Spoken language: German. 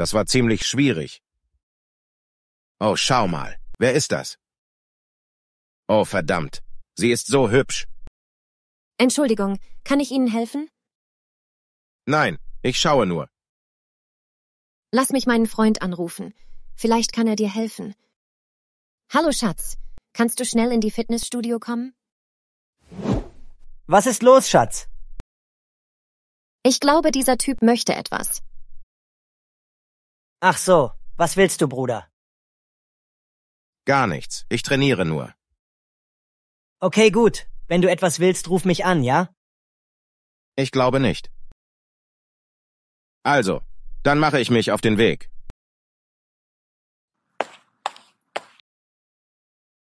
Das war ziemlich schwierig. Oh, schau mal. Wer ist das? Oh, verdammt. Sie ist so hübsch. Entschuldigung, kann ich Ihnen helfen? Nein, ich schaue nur. Lass mich meinen Freund anrufen. Vielleicht kann er dir helfen. Hallo Schatz, kannst du schnell in die Fitnessstudio kommen? Was ist los, Schatz? Ich glaube, dieser Typ möchte etwas. Ach so, was willst du, Bruder? Gar nichts, ich trainiere nur. Okay, gut. Wenn du etwas willst, ruf mich an, ja? Ich glaube nicht. Also, dann mache ich mich auf den Weg.